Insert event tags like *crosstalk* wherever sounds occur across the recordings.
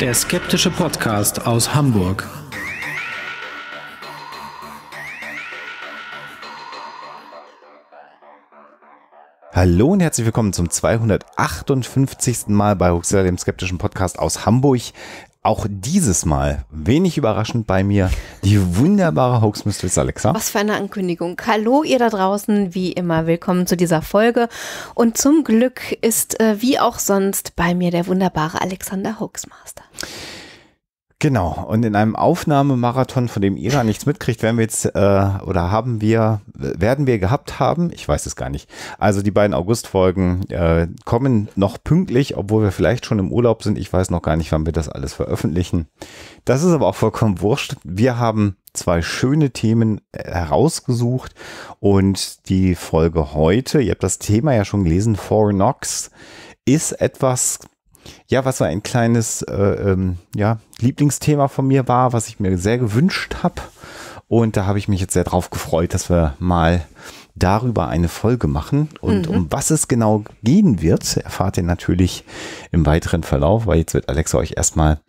Der skeptische Podcast aus Hamburg. Hallo und herzlich willkommen zum 258. Mal bei Huxella, dem skeptischen Podcast aus Hamburg. Auch dieses Mal, wenig überraschend bei mir, die wunderbare Hoax Mistress Alexa. Was für eine Ankündigung. Hallo ihr da draußen, wie immer, willkommen zu dieser Folge. Und zum Glück ist, äh, wie auch sonst, bei mir der wunderbare Alexander Hoaxmaster. Genau, und in einem Aufnahmemarathon, von dem Ira nichts mitkriegt, werden wir jetzt äh, oder haben wir, werden wir gehabt haben, ich weiß es gar nicht. Also die beiden Augustfolgen äh, kommen noch pünktlich, obwohl wir vielleicht schon im Urlaub sind. Ich weiß noch gar nicht, wann wir das alles veröffentlichen. Das ist aber auch vollkommen wurscht. Wir haben zwei schöne Themen äh, herausgesucht und die Folge heute, ihr habt das Thema ja schon gelesen, Four Knox, ist etwas ja, was so ein kleines äh, ähm, ja, Lieblingsthema von mir war, was ich mir sehr gewünscht habe. Und da habe ich mich jetzt sehr drauf gefreut, dass wir mal darüber eine Folge machen. Und mhm. um was es genau gehen wird, erfahrt ihr natürlich im weiteren Verlauf, weil jetzt wird Alexa euch erstmal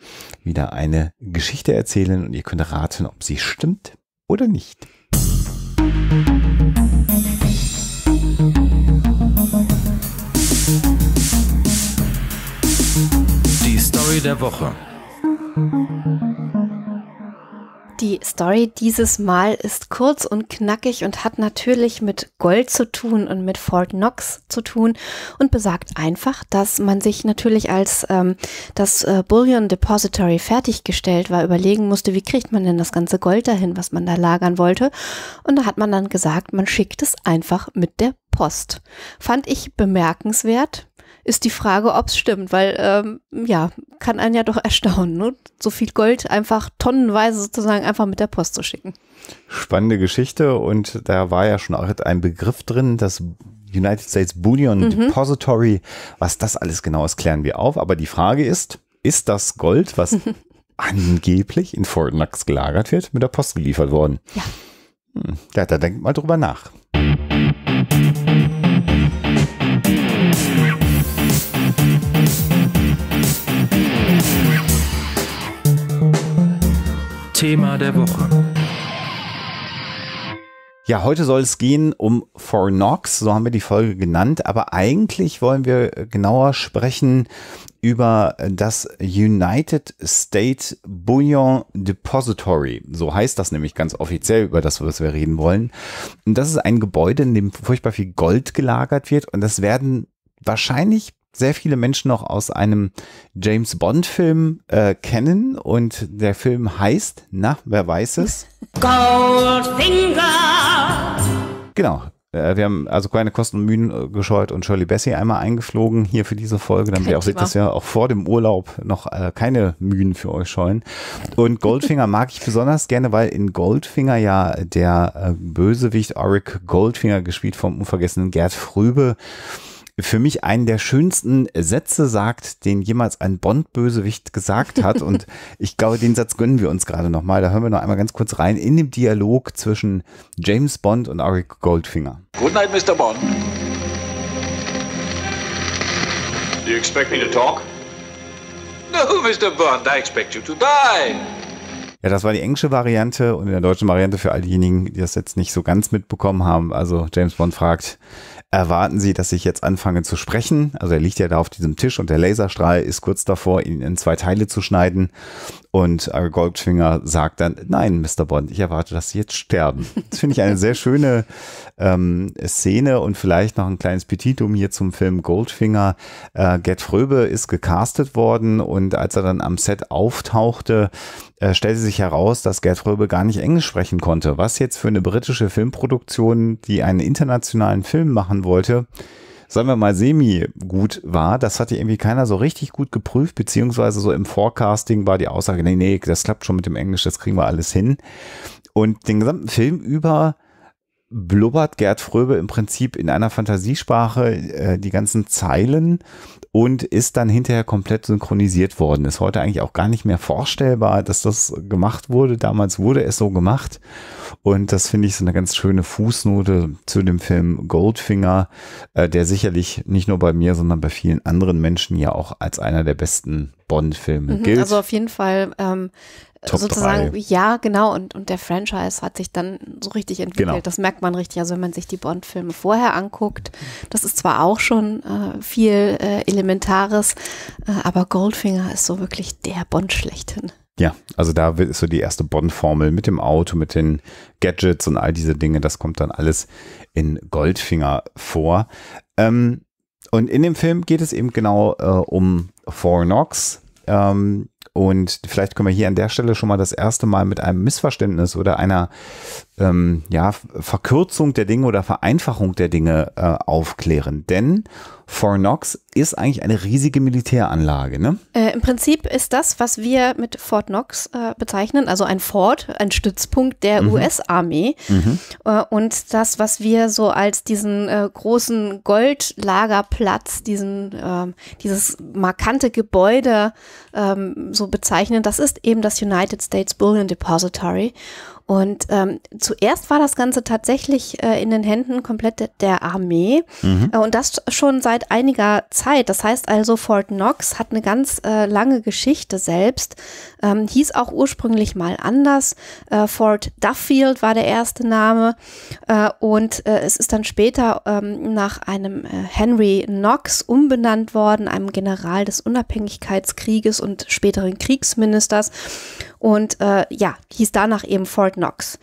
wieder eine Geschichte erzählen und ihr könnt raten, ob sie stimmt oder nicht. Musik Story der Woche. Die Story dieses Mal ist kurz und knackig und hat natürlich mit Gold zu tun und mit Fort Knox zu tun und besagt einfach, dass man sich natürlich als ähm, das äh, Bullion Depository fertiggestellt war, überlegen musste, wie kriegt man denn das ganze Gold dahin, was man da lagern wollte. Und da hat man dann gesagt, man schickt es einfach mit der Post. Fand ich bemerkenswert ist die Frage, ob es stimmt, weil ähm, ja, kann einen ja doch erstaunen, ne? so viel Gold einfach tonnenweise sozusagen einfach mit der Post zu schicken. Spannende Geschichte und da war ja schon auch ein Begriff drin, das United States Bullion mhm. Depository, was das alles genau ist, klären wir auf, aber die Frage ist, ist das Gold, was *laughs* angeblich in Fort Knox gelagert wird, mit der Post geliefert worden? Ja. Hm, ja, da denkt mal drüber nach. Thema der Woche. Ja, heute soll es gehen um For Knox, so haben wir die Folge genannt, aber eigentlich wollen wir genauer sprechen über das United State Bullion Depository. So heißt das nämlich ganz offiziell, über das, was wir reden wollen. Und das ist ein Gebäude, in dem furchtbar viel Gold gelagert wird und das werden wahrscheinlich sehr viele Menschen noch aus einem James Bond-Film äh, kennen und der Film heißt, na, wer weiß es? *laughs* Goldfinger! Genau. Äh, wir haben also keine Kosten und Mühen äh, gescheut und Shirley Bessie einmal eingeflogen hier für diese Folge, damit ihr auch seht, dass wir auch vor dem Urlaub noch äh, keine Mühen für euch scheuen. Und Goldfinger mag ich besonders gerne, weil in Goldfinger ja der äh, Bösewicht Auric Goldfinger gespielt vom unvergessenen Gerd Fröbe Frübe für mich einen der schönsten Sätze sagt, den jemals ein Bond-Bösewicht gesagt hat. Und *laughs* ich glaube, den Satz gönnen wir uns gerade nochmal. Da hören wir noch einmal ganz kurz rein in dem Dialog zwischen James Bond und Eric Goldfinger. Good night, Mr. Bond. Do you expect me to talk? No, Mr. Bond, I expect you to die. Ja, das war die englische Variante und in der deutschen Variante für all diejenigen, die das jetzt nicht so ganz mitbekommen haben. Also James Bond fragt, erwarten Sie, dass ich jetzt anfange zu sprechen. Also er liegt ja da auf diesem Tisch und der Laserstrahl ist kurz davor, ihn in zwei Teile zu schneiden. Und Goldfinger sagt dann, nein, Mr. Bond, ich erwarte, dass Sie jetzt sterben. Das finde ich eine sehr schöne ähm, Szene und vielleicht noch ein kleines Petitum hier zum Film Goldfinger. Äh, Gerd Fröbe ist gecastet worden und als er dann am Set auftauchte, äh, stellte sich heraus, dass Gerd Fröbe gar nicht Englisch sprechen konnte. Was jetzt für eine britische Filmproduktion, die einen internationalen Film machen wollte, sagen wir mal, semi gut war. Das hatte irgendwie keiner so richtig gut geprüft, beziehungsweise so im Forecasting war die Aussage, nee, nee, das klappt schon mit dem Englisch, das kriegen wir alles hin. Und den gesamten Film über blubbert Gerd Fröbe im Prinzip in einer Fantasiesprache äh, die ganzen Zeilen und ist dann hinterher komplett synchronisiert worden. Ist heute eigentlich auch gar nicht mehr vorstellbar, dass das gemacht wurde. Damals wurde es so gemacht. Und das finde ich so eine ganz schöne Fußnote zu dem Film Goldfinger, äh, der sicherlich nicht nur bei mir, sondern bei vielen anderen Menschen ja auch als einer der besten Bond-Filme mhm, gilt. Also auf jeden Fall. Ähm Top sozusagen, 3. ja, genau, und, und der Franchise hat sich dann so richtig entwickelt. Genau. Das merkt man richtig. Also wenn man sich die Bond-Filme vorher anguckt, das ist zwar auch schon äh, viel äh, Elementares, äh, aber Goldfinger ist so wirklich der Bond schlechthin. Ja, also da ist so die erste Bond-Formel mit dem Auto, mit den Gadgets und all diese Dinge, das kommt dann alles in Goldfinger vor. Ähm, und in dem Film geht es eben genau äh, um Four Knocks. Ähm, und vielleicht können wir hier an der Stelle schon mal das erste Mal mit einem Missverständnis oder einer ähm, ja, Verkürzung der Dinge oder Vereinfachung der Dinge äh, aufklären. Denn Fort Knox ist eigentlich eine riesige Militäranlage. Ne? Äh, Im Prinzip ist das, was wir mit Fort Knox äh, bezeichnen, also ein Fort, ein Stützpunkt der mhm. US-Armee. Mhm. Äh, und das, was wir so als diesen äh, großen Goldlagerplatz, diesen, ähm, dieses markante Gebäude ähm, so bezeichnen, das ist eben das United States Bullion Depository. Und ähm, zuerst war das Ganze tatsächlich äh, in den Händen komplett der Armee mhm. Äh, und das schon seit einiger Zeit. Das heißt also, Fort Knox hat eine ganz äh, lange Geschichte selbst, ähm, hieß auch ursprünglich mal anders. Äh, Fort Duffield war der erste Name Äh, und äh, es ist dann später ähm, nach einem äh, Henry Knox umbenannt worden, einem General des Unabhängigkeitskrieges und späteren Kriegsministers. Und äh, ja, hieß danach eben Fort Knox.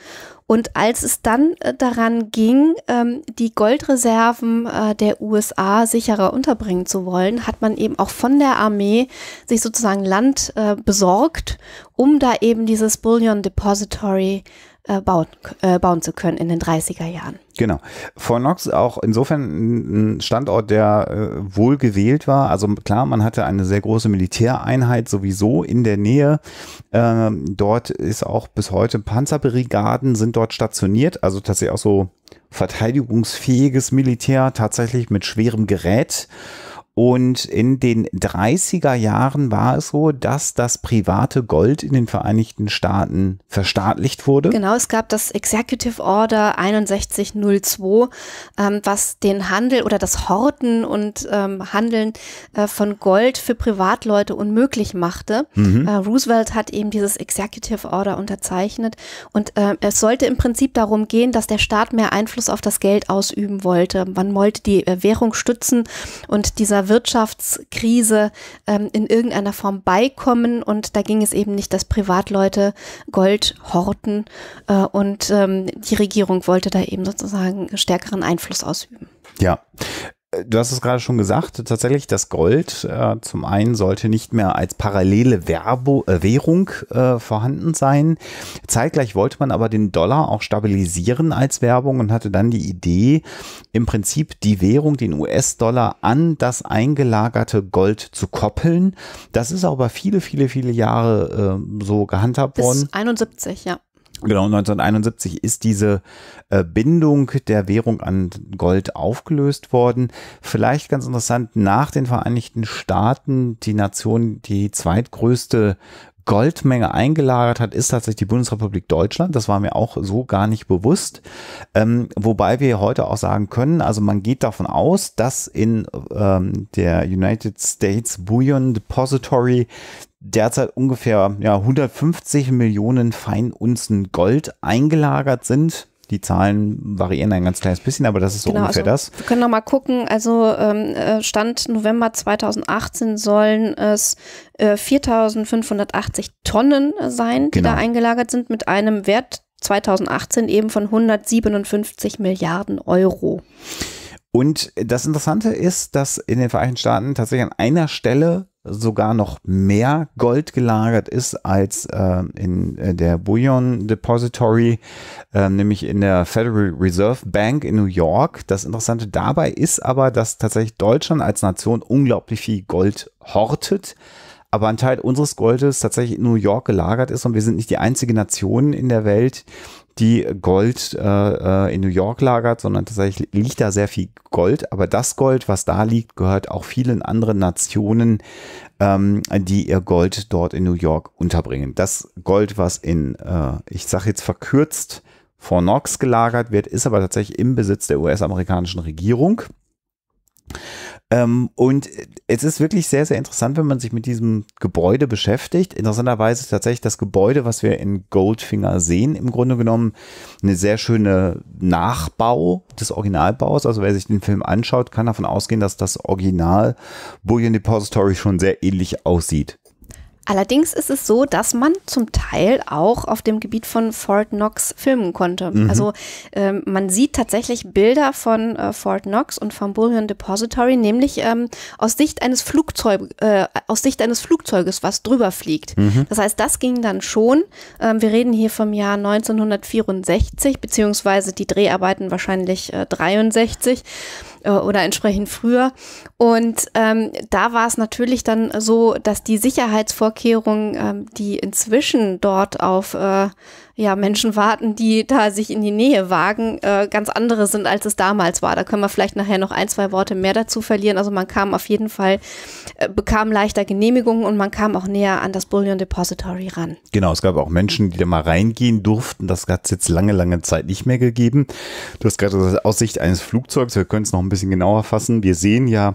Und als es dann äh, daran ging, ähm, die Goldreserven äh, der USA sicherer unterbringen zu wollen, hat man eben auch von der Armee sich sozusagen Land äh, besorgt, um da eben dieses Bullion Depository äh, bauen, äh, bauen zu können in den 30er Jahren. Genau. Fornox auch insofern ein Standort, der äh, wohl gewählt war. Also klar, man hatte eine sehr große Militäreinheit sowieso in der Nähe. Ähm, dort ist auch bis heute Panzerbrigaden sind dort stationiert. Also tatsächlich auch so verteidigungsfähiges Militär, tatsächlich mit schwerem Gerät und in den 30er Jahren war es so, dass das private Gold in den Vereinigten Staaten verstaatlicht wurde. Genau, es gab das Executive Order 6102, ähm, was den Handel oder das Horten und ähm, Handeln äh, von Gold für Privatleute unmöglich machte. Mhm. Äh, Roosevelt hat eben dieses Executive Order unterzeichnet und äh, es sollte im Prinzip darum gehen, dass der Staat mehr Einfluss auf das Geld ausüben wollte. Man wollte die äh, Währung stützen und dieser Wirtschaftskrise ähm, in irgendeiner Form beikommen. Und da ging es eben nicht, dass Privatleute Gold horten äh, und ähm, die Regierung wollte da eben sozusagen stärkeren Einfluss ausüben. Ja, äh, du hast es gerade schon gesagt, tatsächlich das Gold äh, zum einen sollte nicht mehr als parallele Werbo, äh, Währung äh, vorhanden sein. Zeitgleich wollte man aber den Dollar auch stabilisieren als Werbung und hatte dann die Idee, im Prinzip die Währung, den US-Dollar an das eingelagerte Gold zu koppeln. Das ist aber viele, viele, viele Jahre äh, so gehandhabt Bis worden. 71, ja. Genau, 1971 ist diese äh, Bindung der Währung an Gold aufgelöst worden. Vielleicht ganz interessant, nach den Vereinigten Staaten die Nation, die zweitgrößte Goldmenge eingelagert hat, ist tatsächlich die Bundesrepublik Deutschland. Das war mir auch so gar nicht bewusst. Ähm, wobei wir heute auch sagen können, also man geht davon aus, dass in ähm, der United States Bullion Depository derzeit ungefähr ja, 150 Millionen Feinunzen Gold eingelagert sind. Die Zahlen variieren ein ganz kleines bisschen, aber das ist so genau, ungefähr also, das. Wir können nochmal gucken. Also ähm, äh, Stand November 2018 sollen es äh, 4.580 Tonnen sein, die genau. da eingelagert sind mit einem Wert 2018 eben von 157 Milliarden Euro. Und das Interessante ist, dass in den Vereinigten Staaten tatsächlich an einer Stelle sogar noch mehr Gold gelagert ist als äh, in äh, der Bullion Depository, äh, nämlich in der Federal Reserve Bank in New York. Das Interessante dabei ist aber, dass tatsächlich Deutschland als Nation unglaublich viel Gold hortet aber ein Teil unseres Goldes tatsächlich in New York gelagert ist und wir sind nicht die einzige Nation in der Welt, die Gold äh, äh, in New York lagert, sondern tatsächlich liegt da sehr viel Gold. Aber das Gold, was da liegt, gehört auch vielen anderen Nationen, ähm, die ihr Gold dort in New York unterbringen. Das Gold, was in, äh, ich sage jetzt verkürzt, vor Knox gelagert wird, ist aber tatsächlich im Besitz der US-amerikanischen Regierung. Ähm, und es ist wirklich sehr, sehr interessant, wenn man sich mit diesem Gebäude beschäftigt. Interessanterweise ist tatsächlich das Gebäude, was wir in Goldfinger sehen, im Grunde genommen eine sehr schöne Nachbau des Originalbaus. Also wer sich den Film anschaut, kann davon ausgehen, dass das Original Bullion Depository schon sehr ähnlich aussieht. Allerdings ist es so, dass man zum Teil auch auf dem Gebiet von Fort Knox filmen konnte. Mhm. Also ähm, man sieht tatsächlich Bilder von äh, Fort Knox und vom Bullion Depository, nämlich ähm, aus, Sicht eines Flugzeug, äh, aus Sicht eines Flugzeuges, was drüber fliegt. Mhm. Das heißt, das ging dann schon. Ähm, wir reden hier vom Jahr 1964, beziehungsweise die Dreharbeiten wahrscheinlich äh, 63. Äh, oder entsprechend früher. Und ähm, da war es natürlich dann so, dass die Sicherheitsvorkehrungen, ähm, die inzwischen dort auf äh, ja, Menschen warten, die da sich in die Nähe wagen, äh, ganz andere sind, als es damals war. Da können wir vielleicht nachher noch ein, zwei Worte mehr dazu verlieren. Also man kam auf jeden Fall, äh, bekam leichter Genehmigungen und man kam auch näher an das Bullion Depository ran. Genau, es gab auch Menschen, die da mal reingehen durften. Das hat es jetzt lange, lange Zeit nicht mehr gegeben. Du hast gerade gesagt, aus Sicht eines Flugzeugs, wir können es noch ein bisschen genauer fassen. Wir sehen ja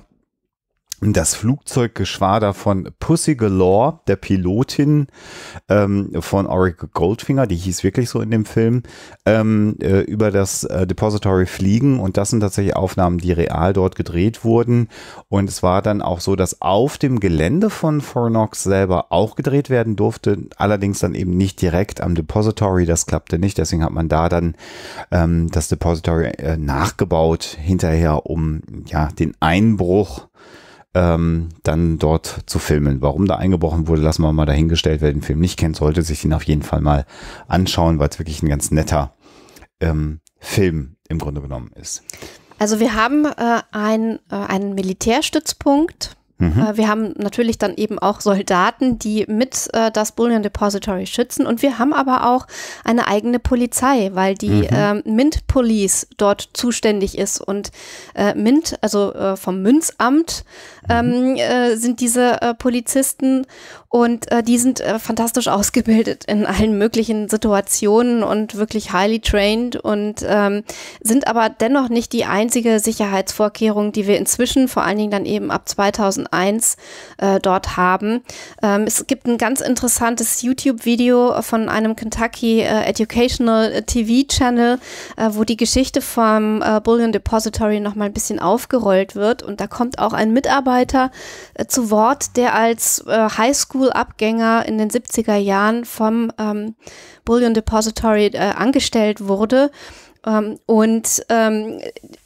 das Flugzeuggeschwader von Pussy Galore, der Pilotin ähm, von Oracle Goldfinger, die hieß wirklich so in dem Film, ähm, äh, über das äh, Depository fliegen. Und das sind tatsächlich Aufnahmen, die real dort gedreht wurden. Und es war dann auch so, dass auf dem Gelände von Fornox selber auch gedreht werden durfte, allerdings dann eben nicht direkt am Depository. Das klappte nicht. Deswegen hat man da dann ähm, das Depository äh, nachgebaut hinterher, um ja den Einbruch ähm, dann dort zu filmen. Warum da eingebrochen wurde, lassen wir mal dahingestellt. Wer den Film nicht kennt, sollte sich ihn auf jeden Fall mal anschauen, weil es wirklich ein ganz netter ähm, Film im Grunde genommen ist. Also wir haben äh, ein, äh, einen Militärstützpunkt Mhm. Äh, wir haben natürlich dann eben auch Soldaten, die mit äh, das Bullion Depository schützen. Und wir haben aber auch eine eigene Polizei, weil die mhm. äh, Mint Police dort zuständig ist. Und äh, Mint, also äh, vom Münzamt, mhm. ähm, äh, sind diese Polizisten. Und äh, die sind äh, fantastisch ausgebildet in allen möglichen Situationen und wirklich highly trained und ähm, sind aber dennoch nicht die einzige Sicherheitsvorkehrung, die wir inzwischen, vor allen Dingen dann eben ab 2001, äh, dort haben. Ähm, es gibt ein ganz interessantes YouTube-Video von einem Kentucky äh, Educational äh, TV-Channel, äh, wo die Geschichte vom äh, Bullion Depository nochmal ein bisschen aufgerollt wird. Und da kommt auch ein Mitarbeiter äh, zu Wort, der als äh, Highschool Schulabgänger in den 70er Jahren vom ähm, Bullion Depository äh, angestellt wurde ähm, und ähm,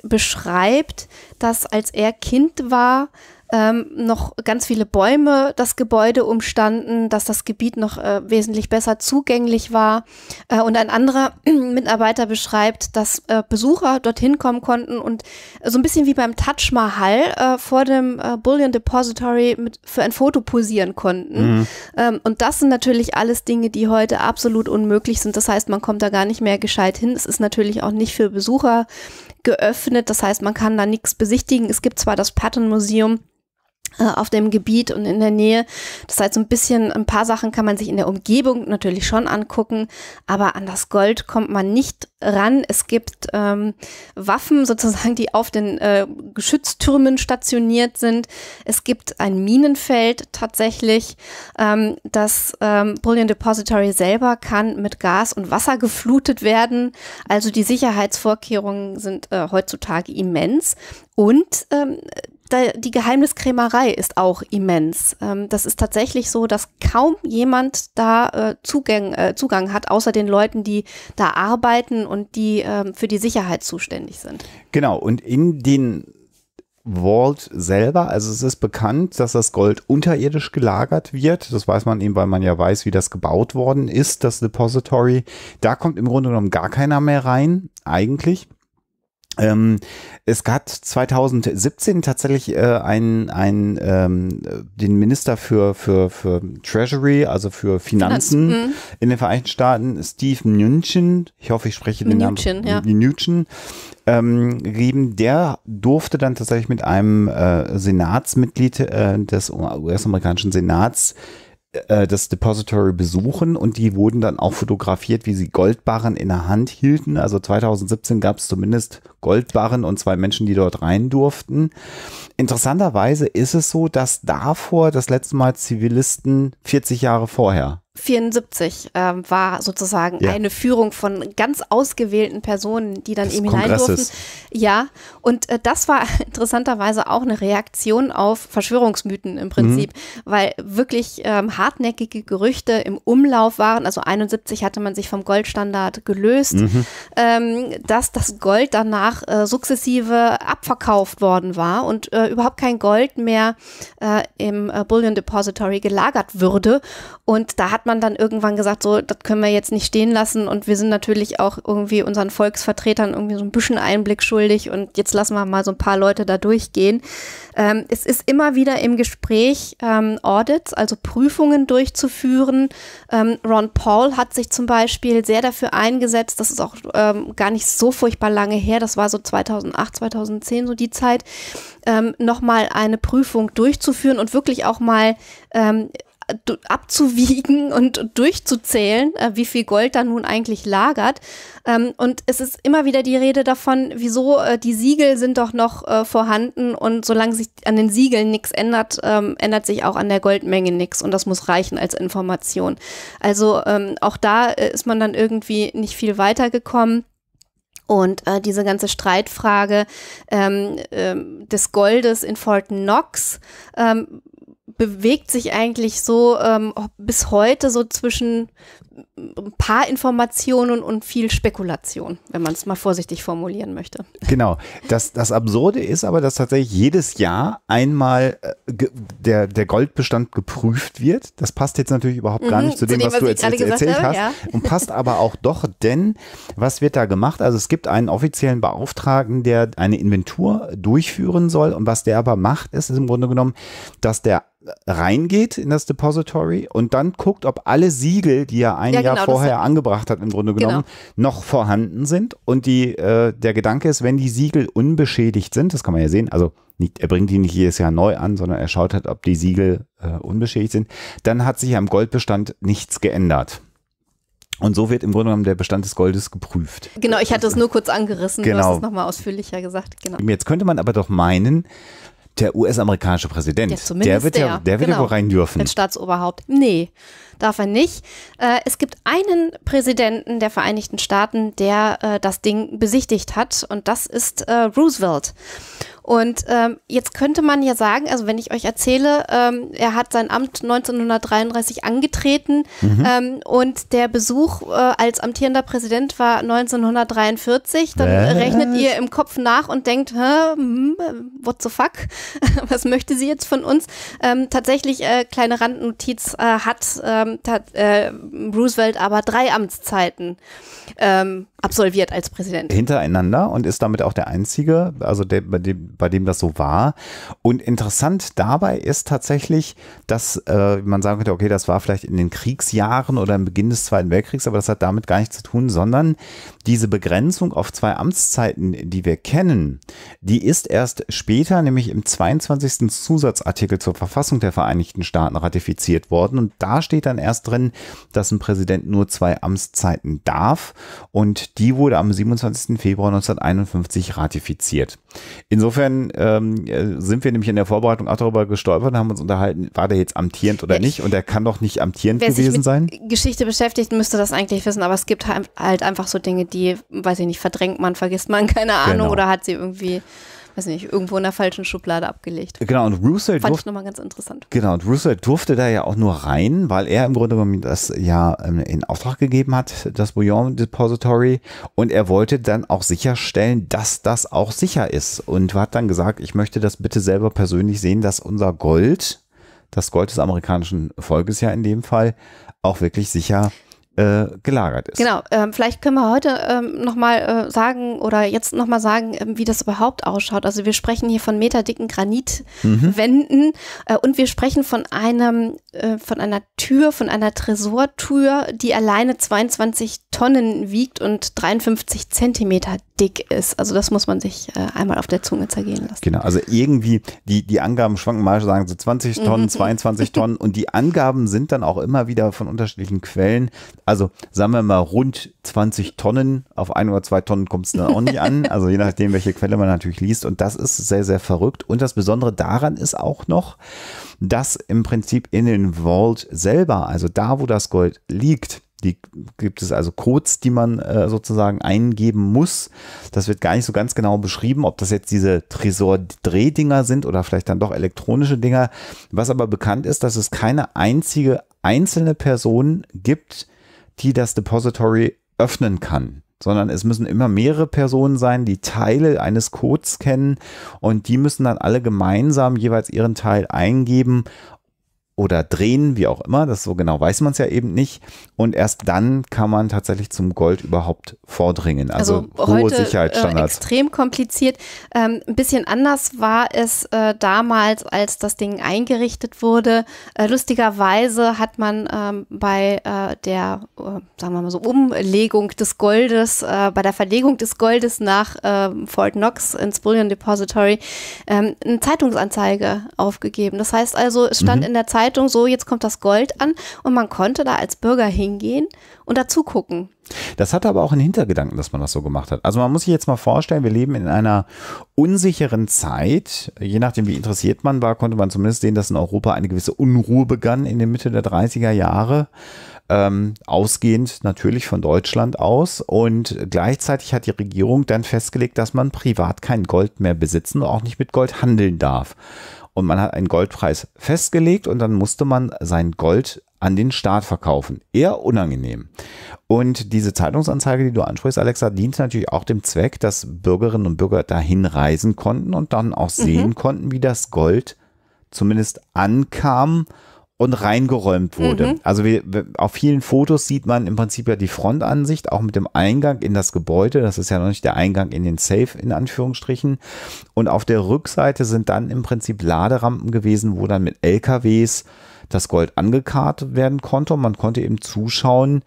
beschreibt, dass als er Kind war, ähm, noch ganz viele Bäume das Gebäude umstanden, dass das Gebiet noch äh, wesentlich besser zugänglich war. Äh, und ein anderer *clears throat* Mitarbeiter beschreibt, dass äh, Besucher dorthin kommen konnten und so ein bisschen wie beim Taj Mahal äh, vor dem äh, Bullion Depository mit, für ein Foto posieren konnten. Mhm. Ähm, und das sind natürlich alles Dinge, die heute absolut unmöglich sind. Das heißt, man kommt da gar nicht mehr gescheit hin. Es ist natürlich auch nicht für Besucher geöffnet. Das heißt, man kann da nichts besichtigen. Es gibt zwar das Pattern Museum, äh, auf dem Gebiet und in der Nähe. Das heißt, so ein bisschen, ein paar Sachen kann man sich in der Umgebung natürlich schon angucken, aber an das Gold kommt man nicht ran. Es gibt ähm, Waffen sozusagen, die auf den äh, Geschütztürmen stationiert sind. Es gibt ein Minenfeld tatsächlich. Ähm, das ähm, Bullion Depository selber kann mit Gas und Wasser geflutet werden. Also die Sicherheitsvorkehrungen sind äh, heutzutage immens. Und ähm, die Geheimniskrämerei ist auch immens. Ähm, das ist tatsächlich so, dass kaum jemand da äh, Zugang, äh, Zugang hat, außer den Leuten, die da arbeiten und die ähm, für die Sicherheit zuständig sind. Genau, und in den Vault selber, also es ist bekannt, dass das Gold unterirdisch gelagert wird. Das weiß man eben, weil man ja weiß, wie das gebaut worden ist, das Depository. Da kommt im Grunde genommen gar keiner mehr rein, eigentlich. Ähm, es gab 2017 tatsächlich äh, einen, einen ähm, den Minister für, für, für Treasury, also für Finanzen, Finanzen. Mhm. in den Vereinigten Staaten, Steve Mnuchin, ich hoffe, ich spreche den Mnuchin, Namen ja. Mnuchin, ähm, geben. Der durfte dann tatsächlich mit einem äh, Senatsmitglied äh, des US-amerikanischen Senats äh, das Depository besuchen und die wurden dann auch fotografiert, wie sie Goldbarren in der Hand hielten. Also 2017 gab es zumindest Goldbarren und zwei Menschen, die dort rein durften. Interessanterweise ist es so, dass davor das letzte Mal Zivilisten 40 Jahre vorher 74 ähm, war sozusagen ja. eine Führung von ganz ausgewählten Personen, die dann das eben hinein durften. Ja, und äh, das war *laughs* interessanterweise auch eine Reaktion auf Verschwörungsmythen im Prinzip, mhm. weil wirklich ähm, hartnäckige Gerüchte im Umlauf waren. Also 71 hatte man sich vom Goldstandard gelöst, mhm. ähm, dass das Gold danach äh, sukzessive abverkauft worden war und äh, überhaupt kein Gold mehr äh, im äh, Bullion Depository gelagert würde. Und da hat man dann irgendwann gesagt, so, das können wir jetzt nicht stehen lassen und wir sind natürlich auch irgendwie unseren Volksvertretern irgendwie so ein bisschen Einblick schuldig und jetzt lassen wir mal so ein paar Leute da durchgehen. Ähm, es ist immer wieder im Gespräch, ähm, Audits, also Prüfungen durchzuführen. Ähm, Ron Paul hat sich zum Beispiel sehr dafür eingesetzt, das ist auch ähm, gar nicht so furchtbar lange her, das war so 2008, 2010, so die Zeit, ähm, nochmal eine Prüfung durchzuführen und wirklich auch mal ähm, abzuwiegen *laughs* und durchzuzählen, äh, wie viel Gold da nun eigentlich lagert. Ähm, und es ist immer wieder die Rede davon, wieso äh, die Siegel sind doch noch äh, vorhanden und solange sich an den Siegeln nichts ändert, ähm, ändert sich auch an der Goldmenge nichts und das muss reichen als Information. Also ähm, auch da ist man dann irgendwie nicht viel weitergekommen. Und äh, diese ganze Streitfrage ähm, ähm, des Goldes in Fort Knox ähm, bewegt sich eigentlich so ähm, bis heute so zwischen ein paar Informationen und viel Spekulation, wenn man es mal vorsichtig formulieren möchte. Genau. Das, das Absurde ist aber, dass tatsächlich jedes Jahr einmal äh, der, der Goldbestand geprüft wird. Das passt jetzt natürlich überhaupt gar mhm. nicht zu dem, zu dem was, was, du jetzt, jetzt erzählt habe, hast. Ja. Und passt aber auch doch, denn was wird da gemacht? Also es gibt einen offiziellen Beauftragten, der eine Inventur durchführen soll. Und was der aber macht, ist im Grunde genommen, dass der reingeht in das Depository und dann guckt, ob alle Siegel, die er ein ja, Jahr genau, vorher angebracht hat, im Grunde genau. genommen, genau. noch vorhanden sind. Und die, äh, der Gedanke ist, wenn die Siegel unbeschädigt sind, das kann man ja sehen, also nicht, er bringt die nicht jedes Jahr neu an, sondern er schaut halt, ob die Siegel äh, unbeschädigt sind, dann hat sich am Goldbestand nichts geändert. Und so wird im Grunde genommen der Bestand des Goldes geprüft. Genau, ich hatte es nur kurz angerissen, genau. du hast genau. es nochmal ausführlicher gesagt. Genau. Jetzt könnte man aber doch meinen, der US-amerikanische Präsident, ja, der wird, der, ja, der wird genau. ja wohl genau. rein dürfen. Als Staatsoberhaupt. Nee, darf er nicht. Äh, es gibt einen Präsidenten der Vereinigten Staaten, der äh, das Ding besichtigt hat und das ist äh, Roosevelt. Und ähm, jetzt könnte man ja sagen, also wenn ich euch erzähle, ähm, er hat sein Amt 1933 angetreten mhm. ähm, und der Besuch äh, als amtierender Präsident war 1943, dann Was? rechnet ihr im Kopf nach und denkt, Hä, hm, what the fuck, *laughs* was möchte sie jetzt von uns? Ähm, tatsächlich, äh, kleine Randnotiz, äh, hat, hat ähm, äh, Roosevelt aber drei Amtszeiten Ähm, absolviert als Präsident. Hintereinander und ist damit auch der Einzige, also der, bei, dem, bei dem das so war. Und interessant dabei ist tatsächlich, dass äh, man sagen könnte, okay, das war vielleicht in den Kriegsjahren oder im Beginn des Zweiten Weltkriegs, aber das hat damit gar nichts zu tun, sondern diese Begrenzung auf zwei Amtszeiten, die wir kennen, die ist erst später, nämlich im 22. Zusatzartikel zur Verfassung der Vereinigten Staaten ratifiziert worden. Und da steht dann erst drin, dass ein Präsident nur zwei Amtszeiten darf und die wurde am 27. Februar 1951 ratifiziert. Insofern ähm, sind wir nämlich in der Vorbereitung auch darüber gestolpert und haben uns unterhalten, war der jetzt amtierend oder ja, nicht? Und er kann doch nicht amtierend gewesen sein. Geschichte beschäftigt, müsste das eigentlich wissen, aber es gibt halt einfach so Dinge, die, weiß ich nicht, verdrängt man, vergisst man, keine Ahnung, genau. oder hat sie irgendwie weiß nicht, irgendwo in der falschen Schublade abgelegt. Genau, und Russell Fand durfte. ich nochmal ganz interessant. Genau, und Russell durfte da ja auch nur rein, weil er im Grunde genommen das ja ähm, in Auftrag gegeben hat, das Bouillon Depository. Und er wollte dann auch sicherstellen, dass das auch sicher ist. Und hat dann gesagt, ich möchte das bitte selber persönlich sehen, dass unser Gold, das Gold des amerikanischen Volkes ja in dem Fall, auch wirklich sicher ist äh, gelagert ist. Genau, ähm, vielleicht können wir heute ähm, nochmal äh, sagen oder jetzt nochmal sagen, ähm, wie das überhaupt ausschaut. Also wir sprechen hier von meterdicken Granitwänden mhm. äh, und wir sprechen von einem, äh, von einer Tür, von einer Tresortür, die alleine 22 Tonnen wiegt und 53 Zentimeter dick ist. Also das muss man sich äh, einmal auf der Zunge zergehen lassen. Genau, also irgendwie die, die Angaben schwanken mal, sagen so 20 mhm. Tonnen, 22 *laughs* Tonnen und die Angaben sind dann auch immer wieder von unterschiedlichen Quellen. Also sagen wir mal rund 20 Tonnen, auf ein oder zwei Tonnen kommt es dann auch nicht an. *laughs* Also je nachdem, welche Quelle man natürlich liest und das ist sehr, sehr verrückt. Und das Besondere daran ist auch noch, dass im Prinzip in den Vault selber, also da, wo das Gold liegt, die gibt es also Codes, die man äh, sozusagen eingeben muss. Das wird gar nicht so ganz genau beschrieben, ob das jetzt diese Tresor-Drehdinger sind oder vielleicht dann doch elektronische Dinger. Was aber bekannt ist, dass es keine einzige einzelne Person gibt, die das Depository öffnen kann sondern es müssen immer mehrere Personen sein, die Teile eines Codes kennen und die müssen dann alle gemeinsam jeweils ihren Teil eingeben oder drehen, wie auch immer. Das so genau weiß man es ja eben nicht. Und erst dann kann man tatsächlich zum Gold überhaupt vordringen. Also, also hohe heute, äh, Sicherheitsstandards. Äh, extrem kompliziert. Ähm, ein bisschen anders war es äh, damals, als das Ding eingerichtet wurde. Äh, lustigerweise hat man ähm, bei äh, der, äh, sagen wir mal so, Umlegung des Goldes, bei der Verlegung des Goldes nach ähm, Fort Knox ins Bullion Depository ähm, eine Zeitungsanzeige aufgegeben. Das heißt also, es stand mhm. in der Zeitung, Zeitung, so jetzt kommt das Gold an und man konnte da als Bürger hingehen und dazu gucken. Das hatte aber auch einen Hintergedanken, dass man das so gemacht hat. Also man muss sich jetzt mal vorstellen, wir leben in einer unsicheren Zeit. Je nachdem, wie interessiert man war, konnte man zumindest sehen, dass in Europa eine gewisse Unruhe begann in der Mitte der 30er Jahre. Ähm, ausgehend natürlich von Deutschland aus. Und gleichzeitig hat die Regierung dann festgelegt, dass man privat kein Gold mehr besitzen und auch nicht mit Gold handeln darf und man hat einen Goldpreis festgelegt und dann musste man sein Gold an den Staat verkaufen. Eher unangenehm. Und diese Zeitungsanzeige, die du ansprichst, Alexa, dient natürlich auch dem Zweck, dass Bürgerinnen und Bürger dahin reisen konnten und dann auch mhm. sehen mhm. konnten, wie das Gold zumindest ankam und reingeräumt wurde. Mhm. Also wir, auf vielen Fotos sieht man im Prinzip ja die Frontansicht, auch mit dem Eingang in das Gebäude. Das ist ja noch nicht der Eingang in den Safe in Anführungsstrichen. Und auf der Rückseite sind dann im Prinzip Laderampen gewesen, wo dann mit LKWs das Gold angekarrt werden konnte. Und man konnte eben zuschauen,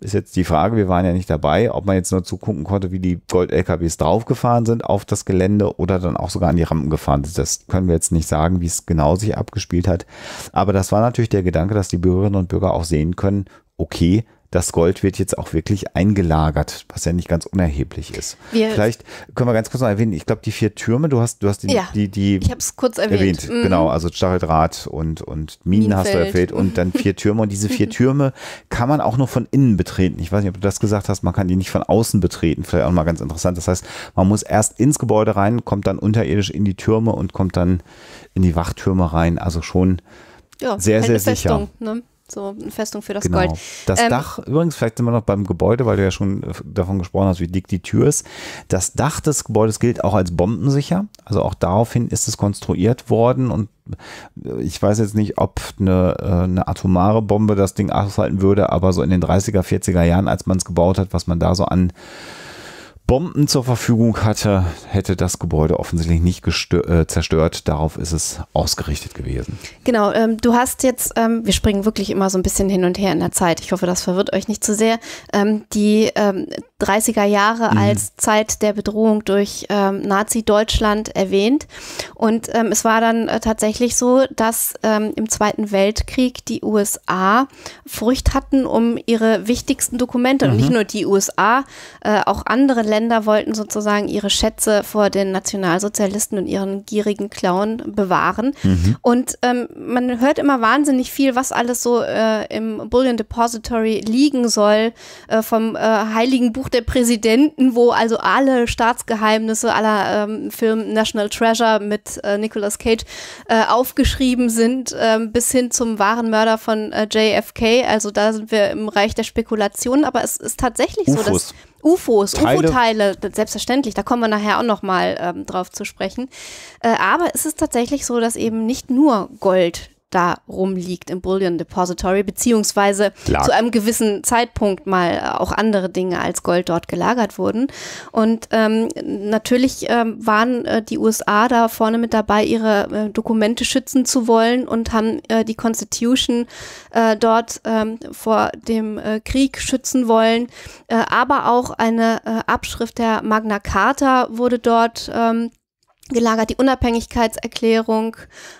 ist jetzt die Frage, wir waren ja nicht dabei, ob man jetzt nur zugucken konnte, wie die Gold-LKWs draufgefahren sind auf das Gelände oder dann auch sogar an die Rampen gefahren sind. Das können wir jetzt nicht sagen, wie es genau sich abgespielt hat. Aber das war natürlich der Gedanke, dass die Bürgerinnen und Bürger auch sehen können, okay, das Gold wird jetzt auch wirklich eingelagert, was ja nicht ganz unerheblich ist. Wir Vielleicht können wir ganz kurz noch erwähnen, ich glaube, die vier Türme, du hast, du hast den, ja, die, die. Ich habe es kurz erwähnt. erwähnt mhm. Genau, also Stacheldraht und, und Minen Minenfeld. hast du erwähnt und dann vier *laughs* Türme. Und diese vier Türme kann man auch nur von innen betreten. Ich weiß nicht, ob du das gesagt hast, man kann die nicht von außen betreten. Vielleicht auch mal ganz interessant. Das heißt, man muss erst ins Gebäude rein, kommt dann unterirdisch in die Türme und kommt dann in die Wachtürme rein. Also schon ja, sehr, sehr Festung, sicher. Ne? So eine Festung für das genau. Gold. Das ähm, Dach, übrigens, vielleicht sind wir noch beim Gebäude, weil du ja schon äh, davon gesprochen hast, wie dick die Tür ist. Das Dach des Gebäudes gilt auch als bombensicher. Also auch daraufhin ist es konstruiert worden und äh, ich weiß jetzt nicht, ob eine, äh, eine atomare Bombe das Ding aushalten würde, aber so in den 30er, 40er Jahren, als man es gebaut hat, was man da so an Bomben zur Verfügung hatte, hätte das Gebäude offensichtlich nicht äh, zerstört. Darauf ist es ausgerichtet gewesen. Genau, ähm, du hast jetzt, ähm, wir springen wirklich immer so ein bisschen hin und her in der Zeit. Ich hoffe, das verwirrt euch nicht zu sehr. Ähm, die 30er ähm, Jahre mhm. als Zeit der Bedrohung durch ähm, Nazi-Deutschland erwähnt. Und ähm, es war dann äh, tatsächlich so, dass im Zweiten Weltkrieg die USA Furcht hatten um ihre wichtigsten Dokumente. Mhm. Und nicht mhm. nur die USA, äh, auch andere Länder Länder wollten sozusagen ihre Schätze vor den Nationalsozialisten und ihren gierigen Clown bewahren. Mhm. Und ähm, man hört immer wahnsinnig viel, was alles so äh, im Bullion Depository liegen soll, äh, vom äh, Heiligen Buch der Präsidenten, wo also alle Staatsgeheimnisse aller ähm, Film National Treasure mit äh, Nicolas Cage äh, aufgeschrieben sind, ähm, bis hin zum wahren Mörder von äh, JFK. Also da sind wir im Reich der Spekulationen, aber es ist tatsächlich Ufos. so, dass UFOs, UFO-Teile, selbstverständlich, da kommen wir nachher auch nochmal ähm, drauf zu sprechen. Äh, aber es ist tatsächlich so, dass eben nicht nur Gold da rumliegt im Bullion Depository, beziehungsweise Klar. zu einem gewissen Zeitpunkt mal auch andere Dinge als Gold dort gelagert wurden. Und ähm, natürlich ähm, waren äh, die USA da vorne mit dabei, ihre äh, Dokumente schützen zu wollen und haben äh, die Constitution äh, dort ähm, vor dem äh, Krieg schützen wollen. Äh, aber auch eine Abschrift der Magna Carta wurde dort ähm, gelagert, die Unabhängigkeitserklärung.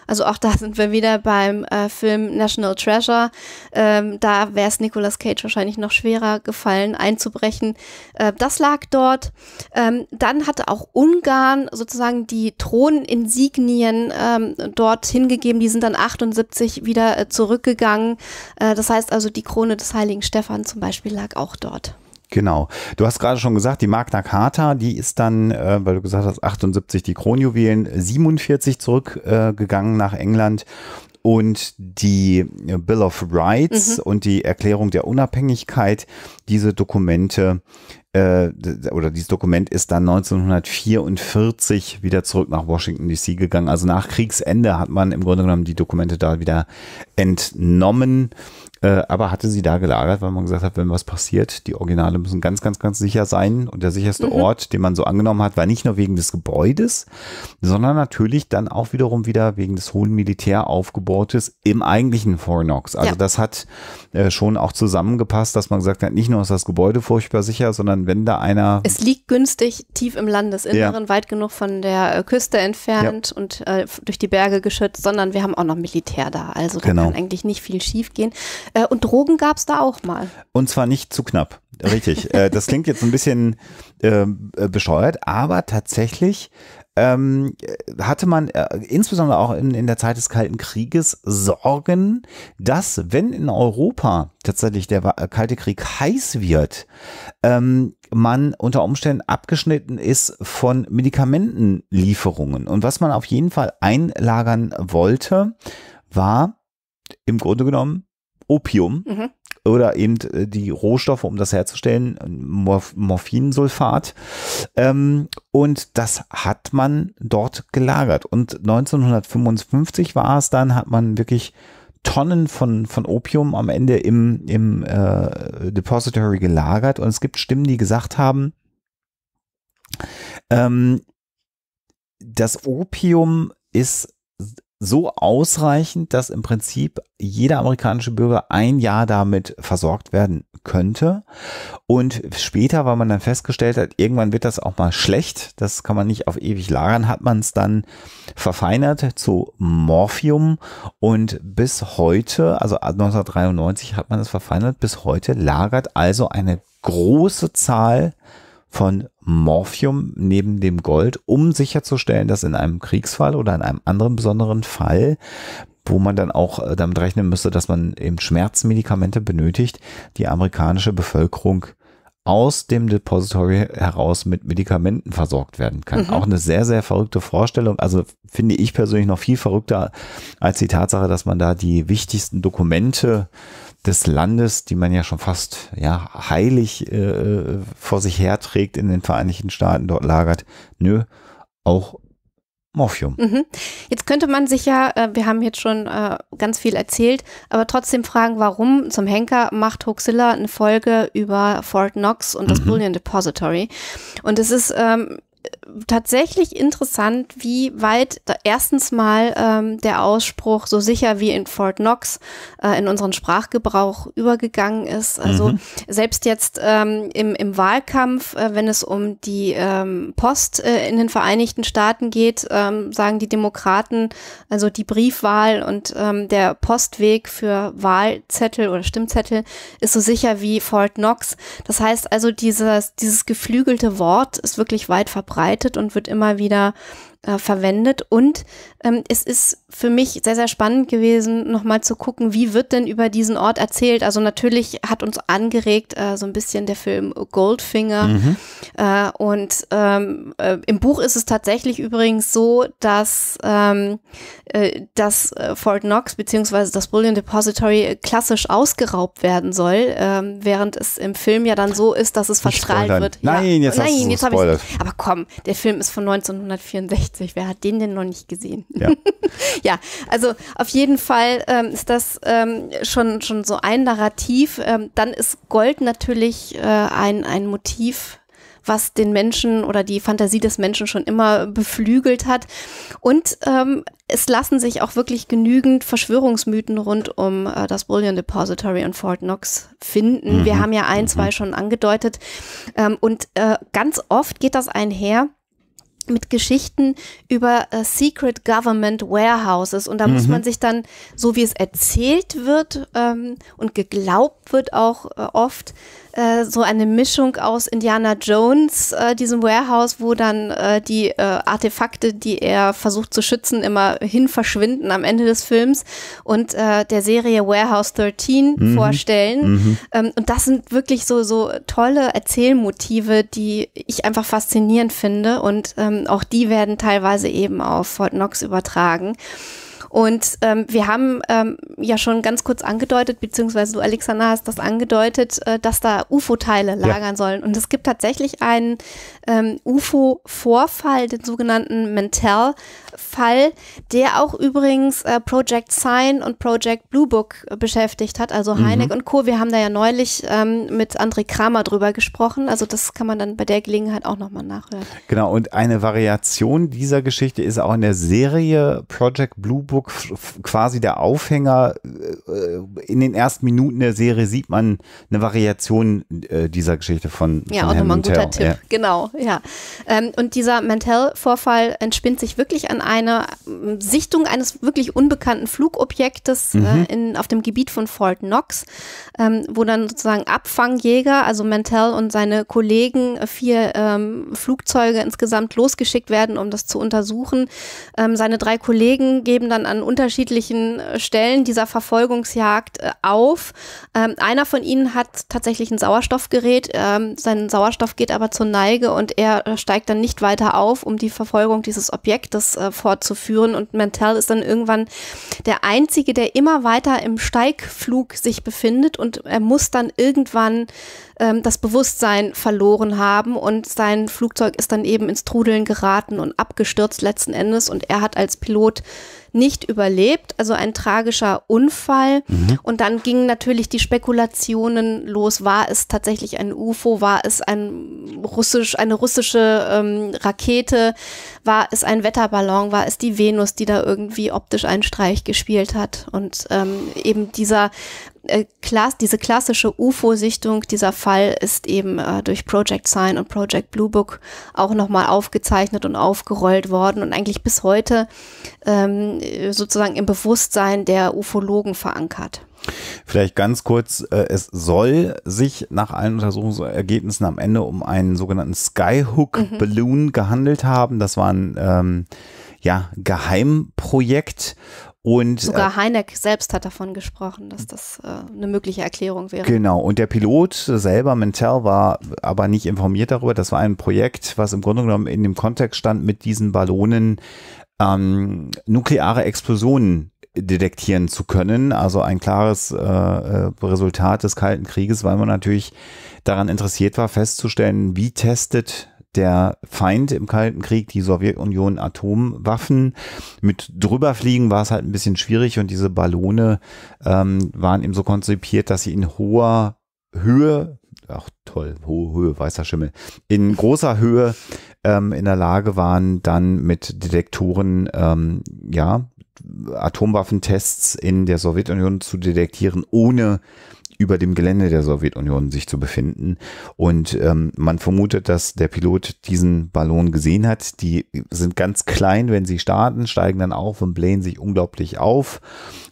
Also auch da sind wir wieder beim äh, Film National Treasure. Ähm, da wäre es Nicolas Cage wahrscheinlich noch schwerer gefallen, einzubrechen. Äh, das lag dort. Ähm, dann hatte auch Ungarn sozusagen die Throninsignien ähm, dort hingegeben. Die sind dann 78 wieder äh, zurückgegangen. Äh, das heißt also, die Krone des heiligen Stephan zum Beispiel lag auch dort. Genau. Du hast gerade schon gesagt, die Magna Carta, die ist dann, äh, weil du gesagt hast, 78 die Kronjuwelen, 47 zurückgegangen äh, nach England und die Bill of Rights mhm. und die Erklärung der Unabhängigkeit, diese Dokumente äh, oder dieses Dokument ist dann 1944 wieder zurück nach Washington DC gegangen. Also nach Kriegsende hat man im Grunde genommen die Dokumente da wieder entnommen, äh, aber hatte sie da gelagert, weil man gesagt hat, wenn was passiert, die Originale müssen ganz, ganz, ganz sicher sein. Und der sicherste mhm. Ort, den man so angenommen hat, war nicht nur wegen des Gebäudes, sondern natürlich dann auch wiederum wieder wegen des hohen Militäraufgebotes im eigentlichen Fornox. Also ja. das hat äh, schon auch zusammengepasst, dass man gesagt hat, nicht nur nur, ist das Gebäude furchtbar sicher, sondern wenn da einer. Es liegt günstig tief im Landesinneren, ja. weit genug von der äh, Küste entfernt ja. und äh, durch die Berge geschützt, sondern wir haben auch noch Militär da. Also da genau. kann eigentlich nicht viel schief gehen. Äh, und Drogen gab es da auch mal. Und zwar nicht zu knapp. Richtig. Äh, das klingt jetzt ein bisschen äh, äh bescheuert, aber tatsächlich ähm, hatte man äh, insbesondere auch in, in der Zeit des Kalten Krieges Sorgen, dass wenn in Europa tatsächlich der äh, Kalte Krieg heiß wird, ähm, man unter Umständen abgeschnitten ist von Medikamentenlieferungen. Und was man auf jeden Fall einlagern wollte, war im Grunde genommen Opium. Mhm oder eben äh, die Rohstoffe, um das herzustellen, Morphinsulfat. Ähm, und das hat man dort gelagert. Und 1955 war es dann, hat man wirklich Tonnen von, von Opium am Ende im, im äh, Depository gelagert. Und es gibt Stimmen, die gesagt haben, ähm, das Opium ist so ausreichend, dass im Prinzip jeder amerikanische Bürger ein Jahr damit versorgt werden könnte. Und später, weil man dann festgestellt hat, irgendwann wird das auch mal schlecht, das kann man nicht auf ewig lagern, hat man es dann verfeinert zu Morphium und bis heute, also 1993 hat man es verfeinert, bis heute lagert also eine große Zahl von Morphium neben dem Gold, um sicherzustellen, dass in einem Kriegsfall oder in einem anderen besonderen Fall wo man dann auch äh, damit rechnen müsste, dass man eben Schmerzmedikamente benötigt, die amerikanische Bevölkerung aus dem Depository heraus mit Medikamenten versorgt werden kann. Mhm. Auch eine sehr, sehr verrückte Vorstellung. Also finde ich persönlich noch viel verrückter als die Tatsache, dass man da die wichtigsten Dokumente äh, des Landes, die man ja schon fast ja, heilig äh, vor sich herträgt in den Vereinigten Staaten, dort lagert. Nö, auch Morphium. Mhm. Jetzt könnte man sich ja, äh, wir haben jetzt schon äh, ganz viel erzählt, aber trotzdem fragen, warum zum Henker macht Hoaxilla eine Folge über Fort Knox und das mhm. Bullion Depository. Und es ist ähm, tatsächlich interessant, wie weit da erstens mal ähm, der Ausspruch so sicher wie in Fort Knox äh, in unseren Sprachgebrauch übergegangen ist. Also mhm. selbst jetzt ähm, im, im Wahlkampf, äh, wenn es um die ähm, Post äh, in den Vereinigten Staaten geht, ähm, sagen die Demokraten, also die Briefwahl und ähm, der Postweg für Wahlzettel oder Stimmzettel ist so sicher wie Fort Knox. Das heißt also, dieses, dieses geflügelte Wort ist wirklich weit verbreitet begleitet und wird immer wieder äh, verwendet. Und ähm, es ist für mich sehr, sehr spannend gewesen, nochmal zu gucken, wie wird denn über diesen Ort erzählt. Also natürlich hat uns angeregt äh, so ein bisschen der Film Goldfinger. Mhm. Äh, und ähm, äh, im Buch ist es tatsächlich übrigens so, dass, ähm, äh, dass Fort Knox bzw. das Bullion Depository klassisch ausgeraubt werden soll, ähm, während es im Film ja dann so ist, dass es verstrahlt wird. Nein, ja. jetzt Nein, hast du Aber komm, der Film ist von 1964. 50. Wer hat den denn noch nicht gesehen? Ja, *laughs* ja also auf jeden Fall ähm, ist das ähm, schon, schon so ein Narrativ. Ähm, dann ist Gold natürlich äh, ein, ein Motiv, was den Menschen oder die Fantasie des Menschen schon immer beflügelt hat. Und ähm, es lassen sich auch wirklich genügend Verschwörungsmythen rund um äh, das Bullion Depository in Fort Knox finden. Mhm. Wir haben ja ein, zwei mhm. schon angedeutet. Ähm, und äh, ganz oft geht das einher mit Geschichten über äh, Secret Government Warehouses. Und da mhm. muss man sich dann, so wie es erzählt wird ähm, und geglaubt wird auch äh, oft, äh, so eine Mischung aus Indiana Jones, äh, diesem Warehouse, wo dann äh, die äh, Artefakte, die er versucht zu schützen, immer hin verschwinden am Ende des Films und äh, der Serie Warehouse 13 mhm. vorstellen. Mhm. Ähm, und das sind wirklich so, so tolle Erzählmotive, die ich einfach faszinierend finde und ähm, auch die werden teilweise eben auf Fort Knox übertragen. Und ähm, wir haben ähm, ja schon ganz kurz angedeutet, beziehungsweise du, Alexander, hast das angedeutet, äh, dass da UFO-Teile lagern ja. sollen. Und es gibt tatsächlich einen ähm, UFO-Vorfall, den sogenannten Mentel-Fall, der auch übrigens äh, Project Sign und Project Blue Book beschäftigt hat, also mhm. Heineck und Co. Wir haben da ja neulich ähm, mit André Kramer drüber gesprochen. Also das kann man dann bei der Gelegenheit auch nochmal nachhören. Genau, und eine Variation dieser Geschichte ist auch in der Serie Project Blue Book Dialog quasi der Aufhänger. Äh, in den ersten Minuten der Serie sieht man eine Variation äh, dieser Geschichte von. Ja, von auch nochmal ein guter Tipp. Ja. Genau, ja. Ähm, und dieser Mantel-Vorfall entspinnt sich wirklich an einer ähm, Sichtung eines wirklich unbekannten Flugobjektes äh, mhm. in, auf dem Gebiet von Fort Knox, ähm, wo dann sozusagen Abfangjäger, also Mantel und seine Kollegen, vier Flugzeuge insgesamt losgeschickt werden, um das zu untersuchen. Seine drei Kollegen geben dann dann an unterschiedlichen äh, Stellen dieser Verfolgungsjagd äh, auf. Ähm, einer von ihnen hat tatsächlich ein Sauerstoffgerät. Ähm, sein Sauerstoff geht aber zur Neige und er äh, steigt dann nicht weiter auf, um die Verfolgung dieses Objektes äh, fortzuführen. Und Mantel ist dann irgendwann der Einzige, der immer weiter im Steigflug sich befindet und er muss dann irgendwann ähm, das Bewusstsein verloren haben und sein Flugzeug ist dann eben ins Trudeln geraten und abgestürzt letzten Endes und er hat als Pilot nicht überlebt, also ein tragischer Unfall. Mhm. Und dann gingen natürlich die Spekulationen los, war es tatsächlich ein UFO, war es ein russisch, eine russische ähm, Rakete, war es ein Wetterballon, war es die Venus, die da irgendwie optisch einen Streich gespielt hat. Und ähm, eben dieser äh, klass diese klassische UFO-Sichtung, dieser Fall ist eben äh, durch Project Sign und Project Blue Book auch nochmal aufgezeichnet und aufgerollt worden und eigentlich bis heute ähm, sozusagen im Bewusstsein der Ufologen verankert. Vielleicht ganz kurz, äh, es soll sich nach allen Untersuchungsergebnissen am Ende um einen sogenannten Skyhook mhm. Balloon gehandelt haben. Das war ein ähm, ja, Geheimprojekt und, Sogar äh, Heineck selbst hat davon gesprochen, dass das äh, eine mögliche Erklärung wäre. Genau, und der Pilot selber, Mentel, war aber nicht informiert darüber. Das war ein Projekt, was im Grunde genommen in dem Kontext stand, mit diesen Ballonen ähm, nukleare Explosionen detektieren zu können. Also ein klares äh, äh Resultat des Kalten Krieges, weil man natürlich daran interessiert war, festzustellen, wie testet der Feind im Kalten Krieg, die Sowjetunion, Atomwaffen. Mit drüberfliegen war es halt ein bisschen schwierig und diese Ballone ähm, waren eben so konzipiert, dass sie in hoher Höhe, ach toll, hohe Höhe, weißer Schimmel, in großer Höhe ähm, in der Lage waren, dann mit Detektoren, ähm, ja, Atomwaffentests in der Sowjetunion zu detektieren, ohne über dem Gelände der Sowjetunion sich zu befinden. Und ähm, man vermutet, dass der Pilot diesen Ballon gesehen hat. Die sind ganz klein, wenn sie starten, steigen dann auf und blähen sich unglaublich auf.